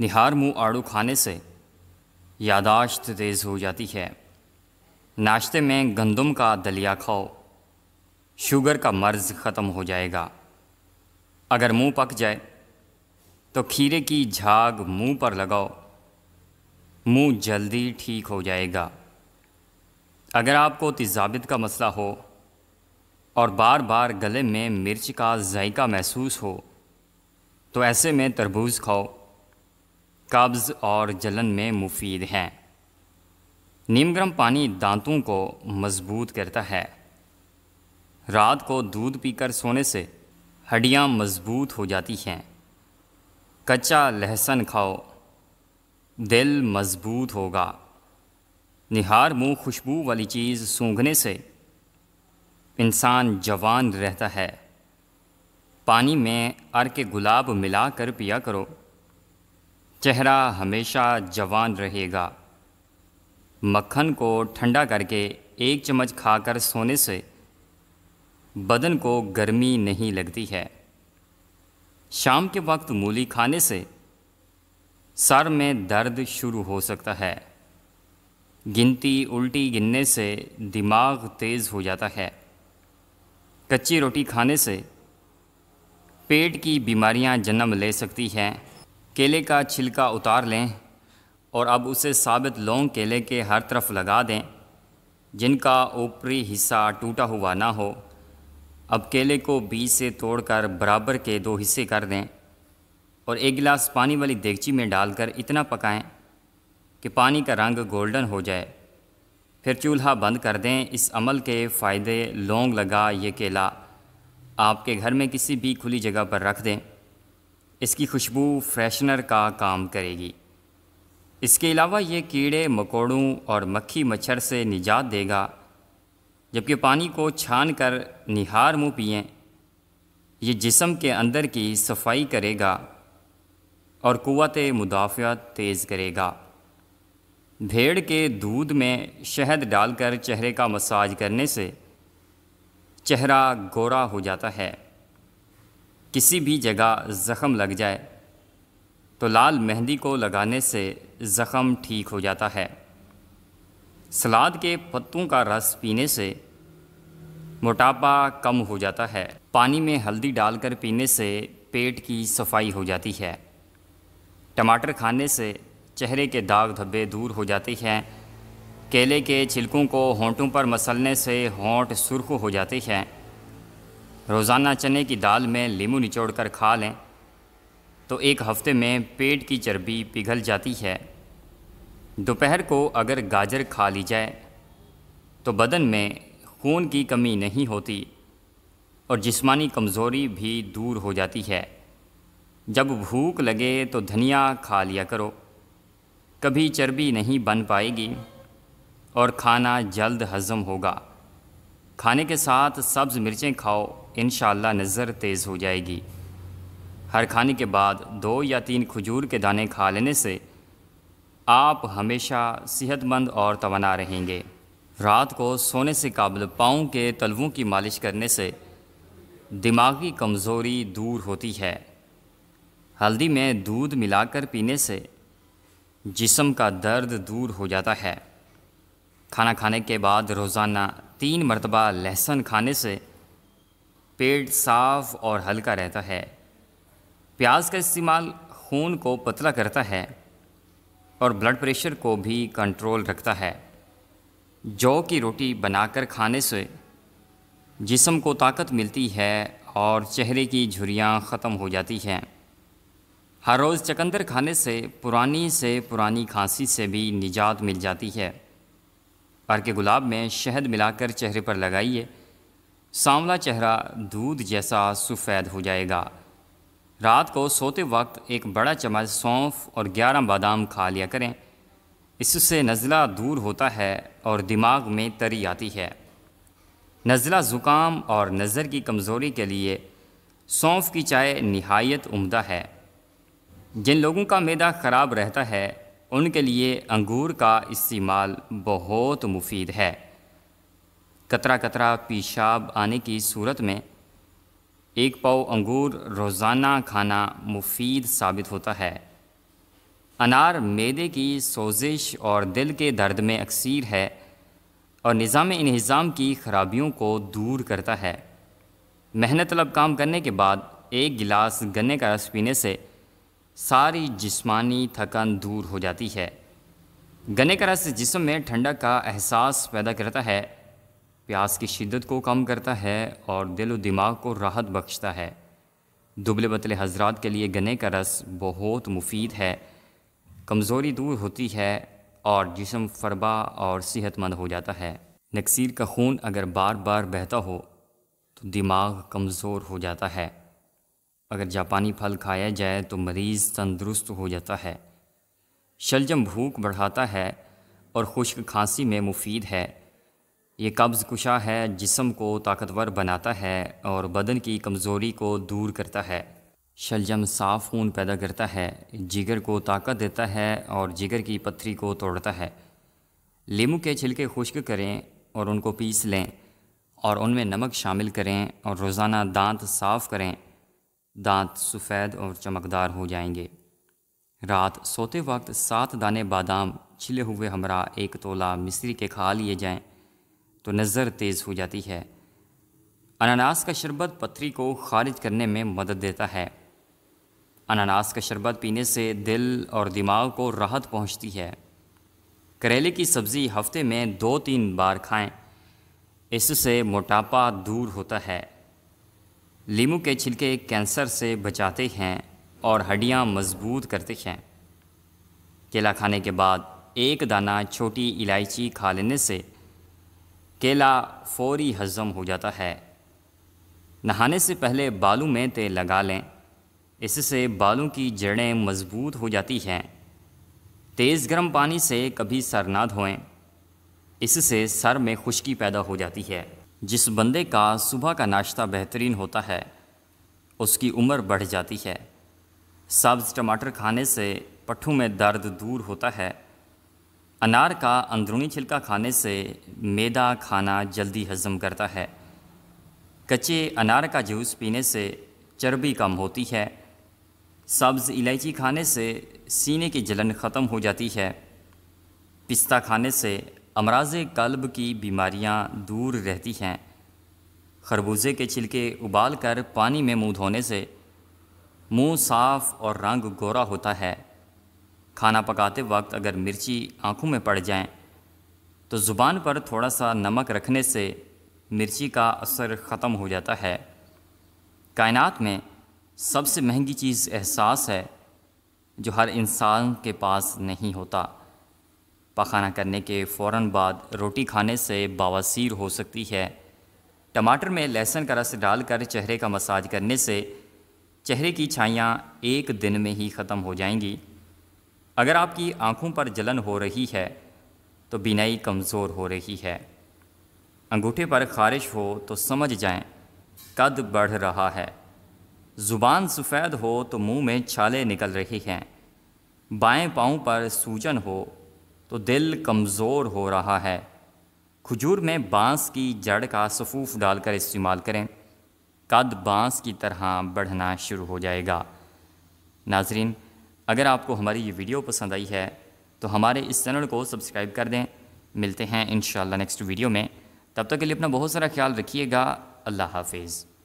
निहार मुंह आड़ू खाने से यादाश्त तेज़ हो जाती है नाश्ते में गंदम का दलिया खाओ शुगर का मर्ज़ ख़त्म हो जाएगा अगर मुंह पक जाए तो खीरे की झाग मुंह पर लगाओ मुंह जल्दी ठीक हो जाएगा अगर आपको तजाबित का मसला हो और बार बार गले में मिर्च का जायका महसूस हो तो ऐसे में तरबूज खाओ कब्ज़ और जलन में मुफीद हैं नीम गर्म पानी दांतों को मजबूत करता है रात को दूध पीकर सोने से हड्डियाँ मजबूत हो जाती हैं कच्चा लहसन खाओ दिल मजबूत होगा निहार मुंह खुशबू वाली चीज़ सूंघने से इंसान जवान रहता है पानी में अर के गुलाब मिलाकर पिया करो चेहरा हमेशा जवान रहेगा मक्खन को ठंडा करके एक चम्मच खाकर सोने से बदन को गर्मी नहीं लगती है शाम के वक्त मूली खाने से सर में दर्द शुरू हो सकता है गिनती उल्टी गिनने से दिमाग तेज़ हो जाता है कच्ची रोटी खाने से पेट की बीमारियां जन्म ले सकती हैं केले का छिलका उतार लें और अब उसे साबित लौंग केले के हर तरफ लगा दें जिनका ऊपरी हिस्सा टूटा हुआ ना हो अब केले को बीज से तोड़कर बराबर के दो हिस्से कर दें और एक गिलास पानी वाली देगची में डालकर इतना पकाएं कि पानी का रंग गोल्डन हो जाए फिर चूल्हा बंद कर दें इस अमल के फ़ायदे लौंग लगा ये केला आपके घर में किसी भी खुली जगह पर रख दें इसकी खुशबू फ्रेशनर का काम करेगी इसके अलावा ये कीड़े मकोड़ों और मक्खी मच्छर से निजात देगा जबकि पानी को छान कर निहार मुँह पिए ये जिसम के अंदर की सफाई करेगा और क़वत मुदाफ़त तेज़ करेगा भेड़ के दूध में शहद डालकर चेहरे का मसाज करने से चेहरा गोरा हो जाता है किसी भी जगह ज़ख़म लग जाए तो लाल मेहंदी को लगाने से ज़ख़म ठीक हो जाता है सलाद के पत्तों का रस पीने से मोटापा कम हो जाता है पानी में हल्दी डालकर पीने से पेट की सफाई हो जाती है टमाटर खाने से चेहरे के दाग धब्बे दूर हो जाते हैं केले के छिलकों को होंठों पर मसलने से होंठ सुर्ख हो जाते हैं रोज़ाना चने की दाल में लीमू निचोड़कर खा लें तो एक हफ्ते में पेट की चर्बी पिघल जाती है दोपहर को अगर गाजर खा ली जाए तो बदन में खून की कमी नहीं होती और जिस्मानी कमज़ोरी भी दूर हो जाती है जब भूख लगे तो धनिया खा लिया करो कभी चर्बी नहीं बन पाएगी और खाना जल्द हज़म होगा खाने के साथ सब्ज़ मिर्चें खाओ इन नज़र तेज़ हो जाएगी हर खाने के बाद दो या तीन खजूर के दाने खा लेने से आप हमेशा सेहतमंद और तोना रहेंगे रात को सोने से काबिल पाँव के तलवों की मालिश करने से दिमागी कमज़ोरी दूर होती है हल्दी में दूध मिलाकर पीने से जिसम का दर्द दूर हो जाता है खाना खाने के बाद रोज़ाना तीन मरतबा लहसुन खाने से पेट साफ और हल्का रहता है प्याज का इस्तेमाल खून को पतला करता है और ब्लड प्रेशर को भी कंट्रोल रखता है जौ की रोटी बनाकर खाने से जिसम को ताकत मिलती है और चेहरे की झुरियाँ ख़त्म हो जाती हैं हर रोज़ चकंदर खाने से पुरानी से पुरानी खांसी से भी निजात मिल जाती है के गुलाब में शहद मिलाकर चेहरे पर लगाइए सांवला चेहरा दूध जैसा सफ़ेद हो जाएगा रात को सोते वक्त एक बड़ा चम्मच सौंफ और ग्यारह बादाम खा लिया करें इससे नज़ला दूर होता है और दिमाग में तरी आती है नज़ला ज़ुकाम और नज़र की कमज़ोरी के लिए सौंफ की चाय नहायत उमदा है जिन लोगों का मैदा ख़राब रहता है उनके लिए अंगूर का इस्तेमाल बहुत मुफीद है कतरा कतरा पेशाब आने की सूरत में एक पाव अंगूर रोज़ाना खाना मुफीद साबित होता है अनार मैदे की सोजिश और दिल के दर्द में अक्सर है और निज़ाम इन्हज़ाम की खराबियों को दूर करता है मेहनत तलब काम करने के बाद एक गिलास गन्ने का रस पीने से सारी जिस्मानी थकान दूर हो जाती है गन्ने का रस जिसम में ठंडक का एहसास पैदा करता है प्यास की शिद्दत को कम करता है और दिल दिमाग को राहत बख्शता है दुबले बतले हजरात के लिए गन्ने का रस बहुत मुफीद है कमज़ोरी दूर होती है और जिसम फरबा और सेहतमंद हो जाता है नक्सीर का खून अगर बार बार बहता हो तो दिमाग कमज़ोर हो जाता है अगर जापानी फल खाया जाए तो मरीज़ तंदुरुस्त हो जाता है शलजम भूख बढ़ाता है और खुश्क खांसी में मुफीद है ये कब्ज़ कुशा है जिसम को ताकतवर बनाता है और बदन की कमज़ोरी को दूर करता है शलजम साफ़ खून पैदा करता है जिगर को ताकत देता है और जिगर की पत्थरी को तोड़ता है लेमू के छिलके खुश्क करें और उनको पीस लें और उनमें नमक शामिल करें और रोज़ाना दांत साफ़ करें दांत सफ़ेद और चमकदार हो जाएंगे रात सोते वक्त सात दाने बादाम छिले हुए हमरा एक तोला मिस्री के खा लिए जाएँ तो नज़र तेज़ हो जाती है अनानास का शरबत पथरी को खारिज करने में मदद देता है अनानास का शरबत पीने से दिल और दिमाग को राहत पहुंचती है करेले की सब्ज़ी हफ्ते में दो तीन बार खाएं इससे मोटापा दूर होता है लीमू के छिलके कैंसर से बचाते हैं और हड्डियां मजबूत करते हैं केला खाने के बाद एक दाना छोटी इलायची खा लेने से केला फौरी हज़म हो जाता है नहाने से पहले बालों में तेल लगा लें इससे बालों की जड़ें मजबूत हो जाती हैं तेज़ गर्म पानी से कभी सर ना धोएं इससे सर में खुश्की पैदा हो जाती है जिस बंदे का सुबह का नाश्ता बेहतरीन होता है उसकी उम्र बढ़ जाती है सब्ज़ टमाटर खाने से पट्ठों में दर्द दूर होता है अनार का अंदरूनी छिलका खाने से मैदा खाना जल्दी हजम करता है कच्चे अनार का जूस पीने से चर्बी कम होती है सब्ज़ इलायची खाने से सीने की जलन ख़त्म हो जाती है पिस्ता खाने से अमराज कल्ब की बीमारियां दूर रहती हैं खरबूजे के छिलके उबाल कर पानी में मुंह धोने से मुंह साफ़ और रंग गोरा होता है खाना पकाते वक्त अगर मिर्ची आँखों में पड़ जाए तो ज़ुबान पर थोड़ा सा नमक रखने से मिर्ची का असर ख़त्म हो जाता है कायनात में सबसे महंगी चीज़ एहसास है जो हर इंसान के पास नहीं होता पखाना करने के फ़ौर बाद रोटी खाने से बावसीर हो सकती है टमाटर में लहसुन का रस डालकर चेहरे का मसाज करने से चेहरे की छाइयाँ एक दिन में ही ख़त्म हो जाएंगी अगर आपकी आंखों पर जलन हो रही है तो बिनाई कमज़ोर हो रही है अंगूठे पर खारिश हो तो समझ जाएं कद बढ़ रहा है ज़ुबान सफ़ेद हो तो मुंह में छाले निकल रही हैं बाएं पाँव पर सूजन हो तो दिल कमज़ोर हो रहा है खजूर में बांस की जड़ का सफूफ डालकर इस्तेमाल करें कद बांस की तरह बढ़ना शुरू हो जाएगा नाजरीन अगर आपको हमारी ये वीडियो पसंद आई है तो हमारे इस चैनल को सब्सक्राइब कर दें मिलते हैं इन नेक्स्ट वीडियो में तब तक के लिए अपना बहुत सारा ख्याल रखिएगा अल्लाह हाफिज़